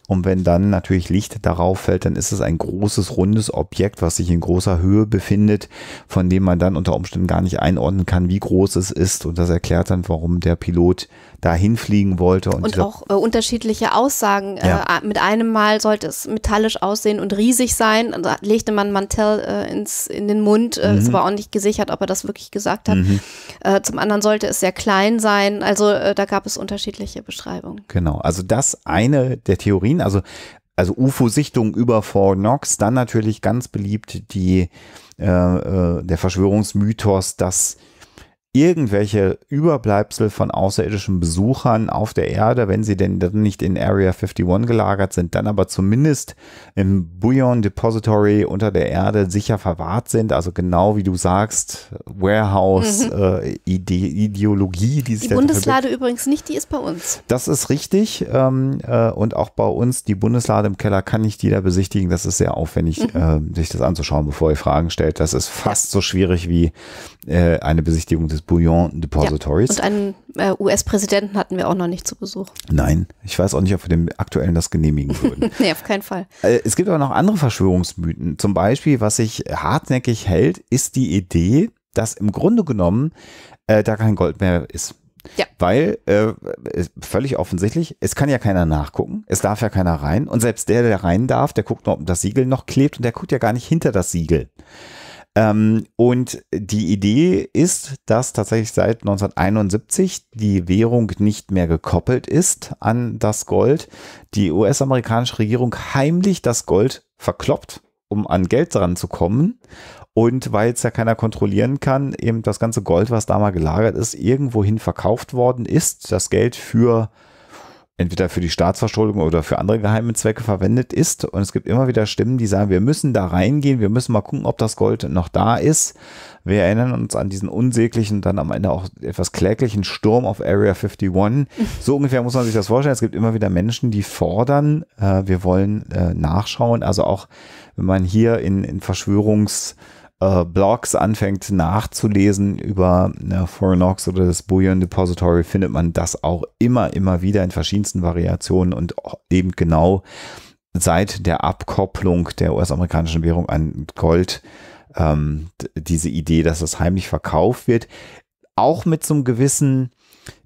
Und wenn dann natürlich Licht darauf fällt, dann ist es ein großes, rundes Objekt, was sich in großer Höhe befindet, von dem man dann unter Umständen gar nicht einordnen kann, wie groß es ist. Und das erklärt dann, warum der Pilot dahin fliegen wollte. Und, und auch äh, unterschiedliche Aussagen. Äh, ja. Äh, mit einem Mal sollte es metallisch aussehen und riesig sein. Da also legte man Mantel äh, ins, in den Mund, äh, mhm. ist aber auch nicht gesichert, ob er das wirklich gesagt hat. Mhm. Äh, zum anderen sollte es sehr klein sein. Also da gab es unterschiedliche Beschreibungen. Genau, also das eine der Theorien also, also UFO-Sichtung über Fort Knox, dann natürlich ganz beliebt die, äh, äh der Verschwörungsmythos, dass irgendwelche Überbleibsel von außerirdischen Besuchern auf der Erde, wenn sie denn nicht in Area 51 gelagert sind, dann aber zumindest im Bouillon Depository unter der Erde sicher verwahrt sind. Also genau wie du sagst, Warehouse-Ideologie. Mhm. Äh, die, die Bundeslade übrigens nicht, die ist bei uns. Das ist richtig. Ähm, äh, und auch bei uns, die Bundeslade im Keller kann nicht jeder besichtigen. Das ist sehr aufwendig, mhm. äh, sich das anzuschauen, bevor ihr Fragen stellt. Das ist fast so schwierig wie äh, eine Besichtigung des Bouillon Depositories. Ja, und einen äh, US-Präsidenten hatten wir auch noch nicht zu Besuch. Nein, ich weiß auch nicht, ob wir dem aktuellen das genehmigen würden. *laughs* nee, auf keinen Fall. Äh, es gibt aber noch andere Verschwörungsmythen. Zum Beispiel, was sich hartnäckig hält, ist die Idee, dass im Grunde genommen äh, da kein Gold mehr ist. Ja. Weil, äh, völlig offensichtlich, es kann ja keiner nachgucken, es darf ja keiner rein. Und selbst der, der rein darf, der guckt nur, ob das Siegel noch klebt und der guckt ja gar nicht hinter das Siegel. Ähm, und die Idee ist, dass tatsächlich seit 1971 die Währung nicht mehr gekoppelt ist an das Gold. Die US-amerikanische Regierung heimlich das Gold verkloppt, um an Geld dran zu kommen. Und weil es ja keiner kontrollieren kann, eben das ganze Gold, was da mal gelagert ist, irgendwohin verkauft worden ist, das Geld für äh, entweder für die Staatsverschuldung oder für andere geheime Zwecke verwendet ist. Und es gibt immer wieder Stimmen, die sagen, wir müssen da reingehen, wir müssen mal gucken, ob das Gold noch da ist. Wir erinnern uns an diesen unsäglichen, dann am Ende auch etwas kläglichen Sturm auf Area 51. So *laughs* ungefähr muss man sich das vorstellen. Es gibt immer wieder Menschen, die fordern, äh, wir wollen äh, nachschauen. Also auch wenn man hier in, in Verschwörungs- äh, Blogs anfängt nachzulesen über ne, Ox oder das Bullion Depository, findet man das auch immer, immer wieder in verschiedensten Variationen und eben genau seit der Abkopplung der US-amerikanischen Währung an Gold ähm, diese Idee, dass das heimlich verkauft wird. Auch mit so einem gewissen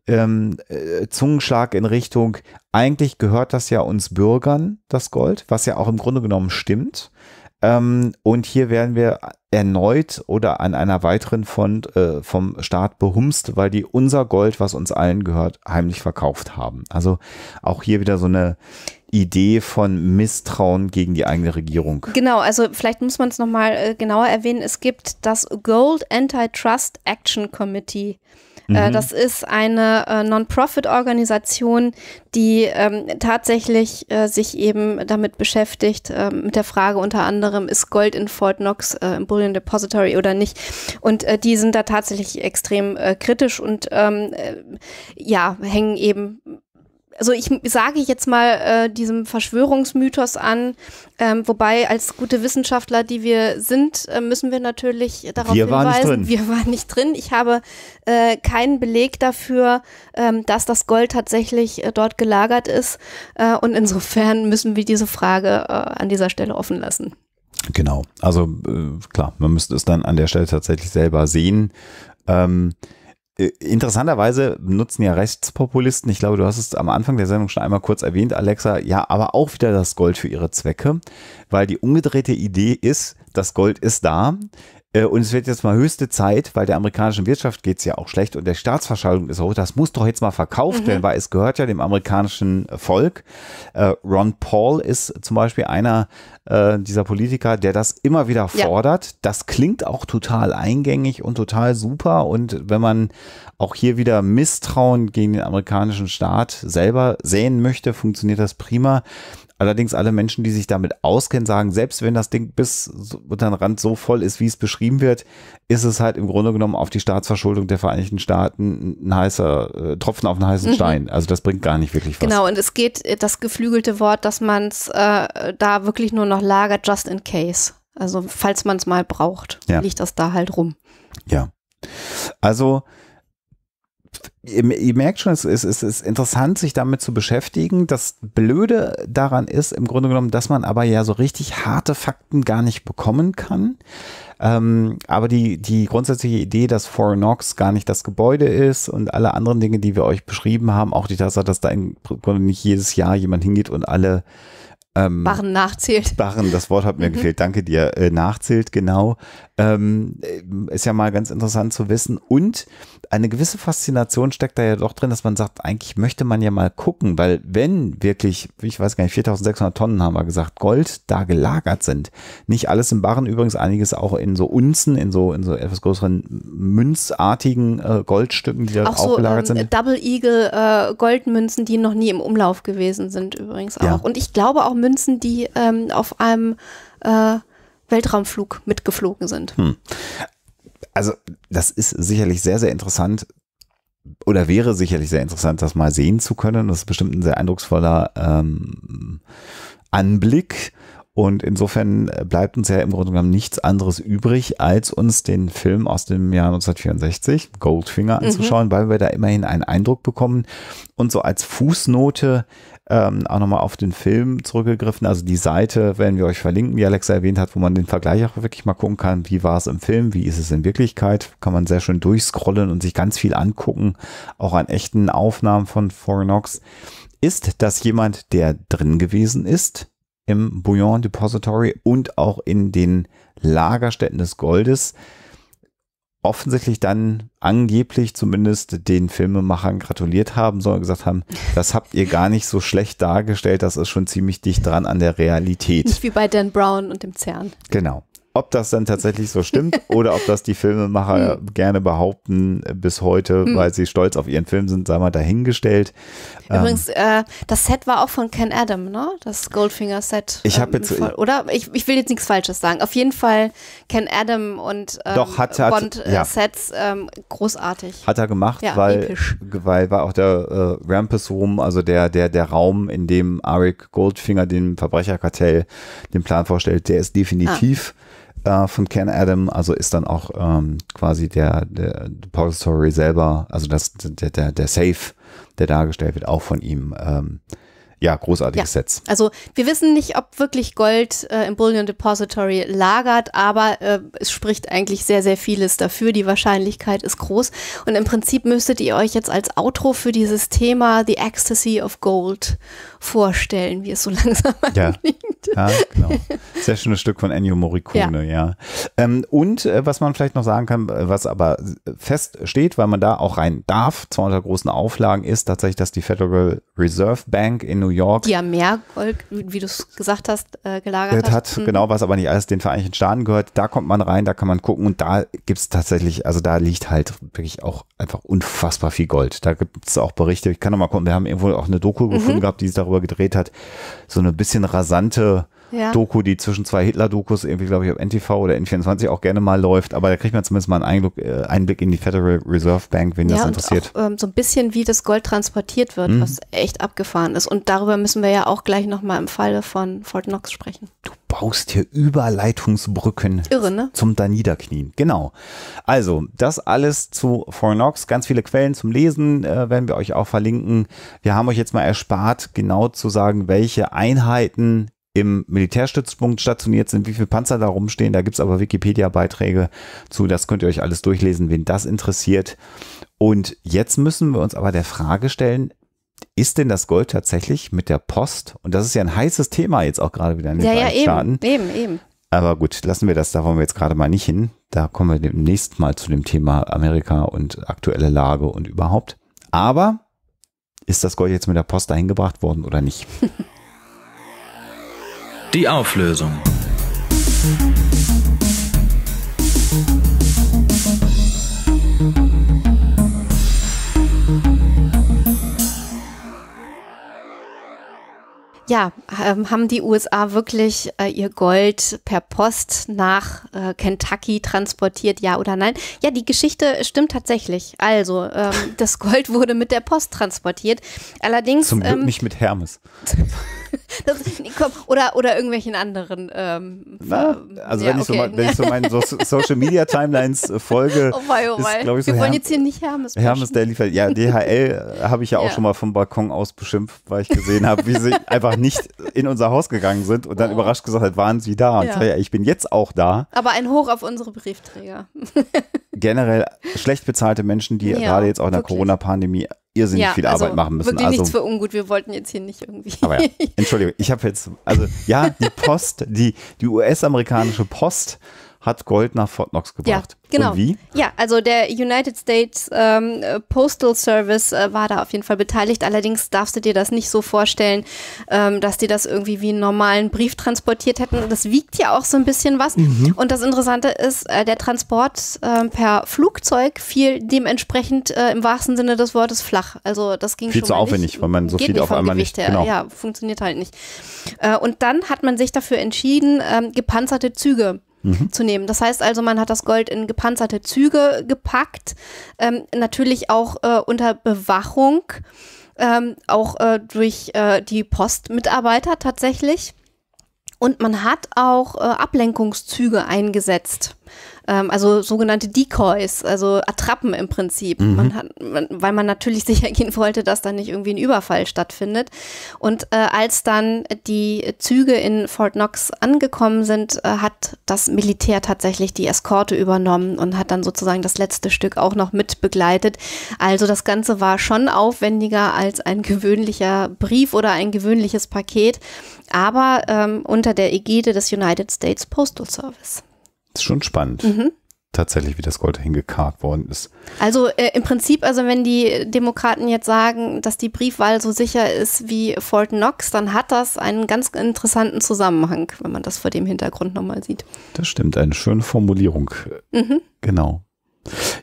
ähm, äh, Zungenschlag in Richtung, eigentlich gehört das ja uns Bürgern, das Gold, was ja auch im Grunde genommen stimmt. Ähm, und hier werden wir erneut oder an einer weiteren Fond äh, vom Staat behumst, weil die unser Gold, was uns allen gehört, heimlich verkauft haben. Also auch hier wieder so eine Idee von Misstrauen gegen die eigene Regierung. Genau, also vielleicht muss man es nochmal äh, genauer erwähnen. Es gibt das Gold Antitrust Action Committee. Äh, mhm. das ist eine äh, Non-Profit-Organisation, die ähm, tatsächlich äh, sich eben damit beschäftigt, ähm, mit der Frage unter anderem, ist Gold in Fort Knox äh, im Bullion Depository oder nicht. Und äh, die sind da tatsächlich extrem kritisch und ähm, ja, hängen eben also ich sage jetzt mal äh, diesem Verschwörungsmythos an, ähm, wobei als gute Wissenschaftler, die wir sind, äh, müssen wir natürlich darauf wir hinweisen, wir waren nicht drin. Ich habe äh, keinen Beleg dafür, ähm, dass das Gold tatsächlich äh, dort gelagert ist äh, und insofern müssen wir diese Frage äh, an dieser Stelle offen lassen. Genau, also äh, klar, man müsste es dann an der Stelle tatsächlich selber sehen. Ähm, äh, interessanterweise nutzen ja Rechtspopulisten, ich glaube, du hast es am Anfang der Sendung schon einmal kurz erwähnt, Alexa, ja, aber auch wieder das Gold für ihre Zwecke, weil die umgedrehte Idee ist, das Gold ist da, äh, und es wird jetzt mal höchste Zeit, weil der amerikanischen Wirtschaft geht es ja auch schlecht und der Staatsverschuldung ist hoch. Das muss doch jetzt mal verkauft mhm. werden, weil es gehört ja dem amerikanischen äh, Volk. Äh, Ron Paul ist zum Beispiel einer dieser Politiker, der das immer wieder fordert. Ja. Das klingt auch total eingängig und total super. Und wenn man auch hier wieder Misstrauen gegen den amerikanischen Staat selber säen möchte, funktioniert das prima. Allerdings alle Menschen, die sich damit auskennen, sagen, selbst wenn das Ding bis unter den Rand so voll ist, wie es beschrieben wird, ist es halt im Grunde genommen auf die Staatsverschuldung der Vereinigten Staaten ein heißer äh, Tropfen auf einen heißen mhm. Stein. Also das bringt gar nicht wirklich was. Genau, und es geht das geflügelte Wort, dass man es äh, da wirklich nur noch lagert, just in case. Also falls man es mal braucht, ja. liegt das da halt rum. Ja. Also ihr, merkt schon, es ist, es ist interessant, sich damit zu beschäftigen. Das Blöde daran ist im Grunde genommen, dass man aber ja so richtig harte Fakten gar nicht bekommen kann. Ähm, aber die, die grundsätzliche Idee, dass Foreign Knox gar nicht das Gebäude ist und alle anderen Dinge, die wir euch beschrieben haben, auch die Tatsache, dass da im Grunde nicht jedes Jahr jemand hingeht und alle ähm, Barren nachzählt. Barren, das Wort hat mir mhm. gefehlt. Danke dir. Äh, nachzählt, genau. Ähm, äh, ist ja mal ganz interessant zu wissen. Und eine gewisse Faszination steckt da ja doch drin, dass man sagt, eigentlich möchte man ja mal gucken, weil wenn wirklich, ich weiß gar nicht, 4600 Tonnen haben wir gesagt, Gold da gelagert sind, nicht alles in Barren, übrigens einiges auch in so Unzen, in so, in so etwas größeren münzartigen äh, Goldstücken, die da auch, auch so, gelagert ähm, sind. Double Eagle äh, Goldmünzen, die noch nie im Umlauf gewesen sind übrigens auch. Ja. Und ich glaube auch Münzen Münzen, die ähm, auf einem äh, Weltraumflug mitgeflogen sind. Hm. Also das ist sicherlich sehr, sehr interessant oder wäre sicherlich sehr interessant, das mal sehen zu können. Das ist bestimmt ein sehr eindrucksvoller ähm, Anblick. Und insofern bleibt uns ja im Grunde genommen nichts anderes übrig, als uns den Film aus dem Jahr 1964, Goldfinger, mhm. anzuschauen, mhm. weil wir da immerhin einen Eindruck bekommen. Und so als Fußnote ähm, auch nochmal auf den Film zurückgegriffen. Also die Seite werden wir euch verlinken, wie Alexa erwähnt hat, wo man den Vergleich auch wirklich mal gucken kann, wie war es im Film, wie ist es in Wirklichkeit. Kann man sehr schön durchscrollen und sich ganz viel angucken, auch an echten Aufnahmen von Forenox. Ist das jemand, der drin gewesen ist im Bouillon Depository und auch in den Lagerstätten des Goldes? offensichtlich dann angeblich zumindest den Filmemachern gratuliert haben, sondern gesagt haben, das habt ihr gar nicht so schlecht dargestellt, das ist schon ziemlich dicht dran an der Realität. Nicht wie bei Dan Brown und dem CERN. Genau. Ob das dann tatsächlich so stimmt *laughs* oder ob das die Filmemacher hm. gerne behaupten äh, bis heute, hm. weil sie stolz auf ihren Film sind, sei mal dahingestellt. Ähm, Übrigens, ähm, äh, das Set war auch von Ken Adam, ne? Das Goldfinger-Set. Ich habe ähm, jetzt. Voll, oder? Ich, ich will jetzt nichts Falsches sagen. Auf jeden Fall Ken Adam und ähm, Doch, hat, hat, Bond-Sets äh, ähm, großartig. Hat er gemacht, ja, weil, weil war auch der äh, Rampus Room, also der, der, der Raum, in dem Arik Goldfinger dem Verbrecherkartell den Plan vorstellt, der ist definitiv. Ah äh, von Ken Adam, also ist dann auch ähm, quasi der, der Depository selber, also das, der, der, der Safe, der dargestellt wird, auch von ihm ähm, ja, großartige ja. Set. Also wir wissen nicht, ob wirklich Gold äh, im Bullion Depository lagert, aber äh, es spricht eigentlich sehr, sehr vieles dafür. Die Wahrscheinlichkeit ist groß. Und im Prinzip müsstet ihr euch jetzt als Outro für dieses Thema The Ecstasy of Gold vorstellen, wie es so *laughs* langsam ja. anliegt. Ja, genau. Sehr schönes Stück von Ennio Morricone, ja. ja. Ähm, und äh, was man vielleicht noch sagen kann, äh, was aber äh, feststeht, weil man da auch rein darf, zwar unter großen Auflagen, ist tatsächlich, dass die Federal Reserve Bank in New York. Die ja mehr Gold, wie du es gesagt hast, äh, gelagert das hat. hat. Mhm. Genau, was aber nicht alles den Vereinigten Staaten gehört. Da kommt man rein, da kann man gucken und da gibt es tatsächlich, also da liegt halt wirklich auch einfach unfassbar viel Gold. Da gibt es auch Berichte. Ich kann nochmal gucken, wir haben irgendwo auch eine Doku mhm. gefunden gehabt, die sich darüber gedreht hat. So eine bisschen rasante ja. Doku, die zwischen zwei Hitler-Dokus irgendwie, glaube ich, auf NTV oder N24 auch gerne mal läuft. Aber da kriegt man zumindest mal einen Einblick, äh, Einblick in die Federal Reserve Bank, wenn ja, das interessiert. Und Auch, ähm, so ein bisschen, wie das Gold transportiert wird, mhm. was echt abgefahren ist. Und darüber müssen wir ja auch gleich nochmal im Falle von Fort Knox sprechen. Du baust hier Überleitungsbrücken Irre, ne? zum da niederknien. Genau. Also, das alles zu Fort Knox. Ganz viele Quellen zum Lesen äh, werden wir euch auch verlinken. Wir haben euch jetzt mal erspart, genau zu sagen, welche Einheiten im Militärstützpunkt stationiert sind, wie viele Panzer da rumstehen. Da gibt es aber Wikipedia-Beiträge zu. Das könnt ihr euch alles durchlesen, wen das interessiert. Und jetzt müssen wir uns aber der Frage stellen, ist denn das Gold tatsächlich mit der Post? Und das ist ja ein heißes Thema jetzt auch gerade wieder in den ja, Vereinigten ja, Staaten. Eben, eben. Aber gut, lassen wir das, da wollen wir jetzt gerade mal nicht hin. Da kommen wir demnächst mal zu dem Thema Amerika und aktuelle Lage und überhaupt. Aber ist das Gold jetzt mit der Post dahin gebracht worden oder nicht? *laughs* Die Auflösung. Ja, ähm, haben die USA wirklich äh, ihr Gold per Post nach äh, Kentucky transportiert, ja oder nein? Ja, die Geschichte stimmt tatsächlich. Also, ähm, das Gold *laughs* wurde mit der Post transportiert. Allerdings. Zum Glück ähm, nicht mit Hermes. *laughs* *laughs* Das, nee, komm, oder, oder irgendwelchen anderen. Ähm, Na, also ja, wenn, ich so, wenn ich so meinen *laughs* so Social Media Timelines äh, folge, oh wei, oh wei. Ist, ich, so wir wollen Herm jetzt hier nicht Hermes Hermes, der liefert. Ja, DHL äh, habe ich ja auch schon mal vom Balkon aus beschimpft, weil ich gesehen habe, wie sie *laughs* einfach nicht in unser Haus gegangen sind und dann oh. überrascht gesagt hat, waren sie da. Und Ja. Sage, ich bin jetzt auch da. Aber ein Hoch auf unsere Briefträger. Generell schlecht bezahlte Menschen, die gerade jetzt auch in der Corona-Pandemie irrsinnig ja, viel also Arbeit machen müssen. Wirklich also, nichts für ungut, wir wollten jetzt hier nicht irgendwie. Aber ja, *laughs* Entschuldigung, ich habe jetzt, also ja, die Post, die, die US-amerikanische Post hat Gold nach Fort Knox gebracht. Ja, genau. Und wie? Ja, also der United States ähm, Postal Service äh, war da auf jeden Fall beteiligt. Allerdings darfst du dir das nicht so vorstellen, ähm, dass die das irgendwie wie einen normalen Brief transportiert hätten. Das wiegt ja auch so ein bisschen was. Mhm. Und das Interessante ist, äh, der Transport äh, per Flugzeug fiel dementsprechend äh, im wahrsten Sinne des Wortes flach. Also das ging viel zu aufwendig, nicht, weil man so viel auf einmal Gewicht nicht. Her. Genau. Ja, funktioniert halt nicht. Äh, und dann hat man sich dafür entschieden, ähm, gepanzerte Züge mhm. zu nehmen. Das heißt also, man hat das Gold in gepanzerte Züge gepackt, ähm, natürlich auch äh, unter Bewachung, ähm, auch äh, durch äh, die Postmitarbeiter tatsächlich. Und man hat auch äh, Ablenkungszüge eingesetzt ähm, also sogenannte Decoys, also Attrappen im Prinzip. Mhm. Man hat, man, weil man natürlich *laughs* sicher gehen wollte, dass da nicht irgendwie ein Überfall stattfindet. Und äh, als dann die Züge in Fort Knox angekommen sind, äh, hat das Militär tatsächlich die Eskorte übernommen und hat dann sozusagen das letzte Stück auch noch mit begleitet. Also das Ganze war schon aufwendiger als ein gewöhnlicher Brief oder ein gewöhnliches Paket, aber ähm, unter der Ägide des United States Postal Service ist schon spannend. Mhm. Tatsächlich, wie das Gold hingekarrt worden ist. Also äh, im Prinzip, also wenn die Demokraten jetzt sagen, dass die Briefwahl so sicher ist wie Fort Knox, dann hat das einen ganz interessanten Zusammenhang, wenn man das vor dem Hintergrund nochmal sieht. Das stimmt, eine schöne Formulierung. Mhm. Genau.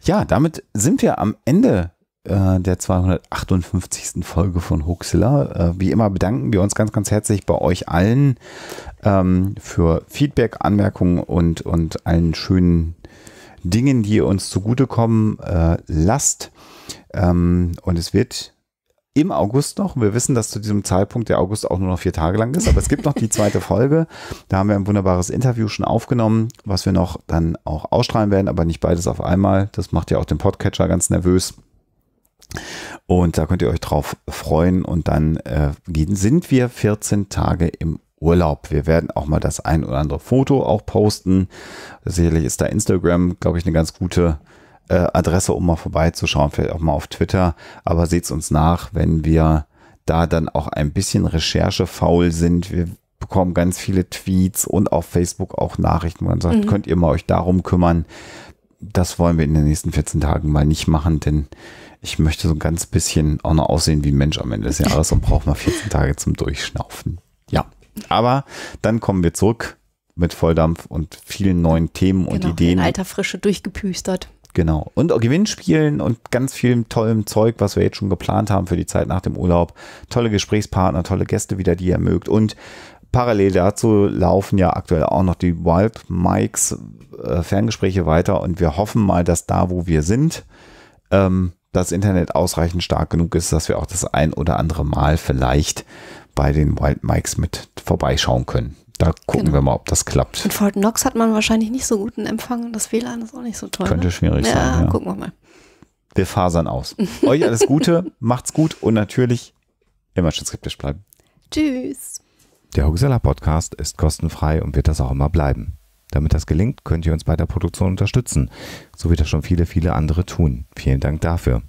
Ja, damit sind wir am Ende äh, der 258. Folge von Hoaxilla. Äh, wie immer bedanken wir uns ganz, ganz herzlich bei euch allen ähm, für Feedback, Anmerkungen und, und allen schönen Dingen, die ihr uns zugutekommen äh, lasst. Ähm, und es wird im August noch. Wir wissen, dass zu diesem Zeitpunkt der August auch nur noch vier Tage lang ist, aber es gibt noch die zweite *laughs* Folge. Da haben wir ein wunderbares Interview schon aufgenommen, was wir noch dann auch ausstrahlen werden, aber nicht beides auf einmal. Das macht ja auch den Podcatcher ganz nervös. Und da könnt ihr euch drauf freuen. Und dann äh, sind wir 14 Tage im Urlaub. Wir werden auch mal das ein oder andere Foto auch posten. Sicherlich ist da Instagram, glaube ich, eine ganz gute äh, Adresse, um mal vorbeizuschauen. Vielleicht auch mal auf Twitter. Aber seht es uns nach, wenn wir da dann auch ein bisschen recherchefaul sind. Wir bekommen ganz viele Tweets und auf Facebook auch Nachrichten, wo man sagt, mhm. könnt ihr mal euch darum kümmern. Das wollen wir in den nächsten 14 Tagen mal nicht machen, denn ich möchte so ein ganz bisschen auch noch aussehen wie ein Mensch am Ende des Jahres und brauche mal 14 Tage zum Durchschnaufen. Ja, aber dann kommen wir zurück mit Volldampf und vielen neuen Themen und genau, Ideen. Alter Frische durchgepüstert. Genau. Und auch Gewinnspielen und ganz viel tollem Zeug, was wir jetzt schon geplant haben für die Zeit nach dem Urlaub. Tolle Gesprächspartner, tolle Gäste wieder, die ihr mögt. Und parallel dazu laufen ja aktuell auch noch die Wild Mikes äh, Ferngespräche weiter. Und wir hoffen mal, dass da, wo wir sind, ähm, das Internet ausreichend stark genug ist, dass wir auch das ein oder andere Mal vielleicht bei den Wild Mikes mit vorbeischauen können. Da gucken genau. wir mal, ob das klappt. In Fort Knox hat man wahrscheinlich nicht so guten Empfang. Das WLAN ist auch nicht so toll. Könnte ne? schwierig ja, sein. Ja, gucken wir mal. Wir fasern aus. *laughs* Euch alles Gute, macht's gut und natürlich immer schön skeptisch bleiben. Tschüss. Der Huxella Podcast ist kostenfrei und wird das auch immer bleiben. Damit das gelingt, könnt ihr uns bei der Produktion unterstützen, so wie das schon viele, viele andere tun. Vielen Dank dafür.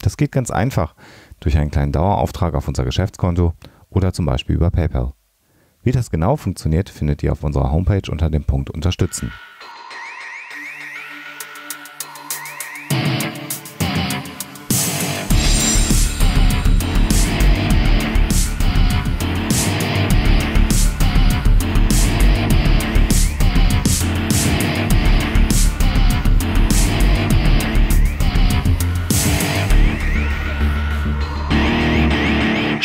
Das geht ganz einfach durch einen kleinen Dauerauftrag auf unser Geschäftskonto oder zum Beispiel über PayPal. Wie das genau funktioniert, findet ihr auf unserer Homepage unter dem Punkt Unterstützen.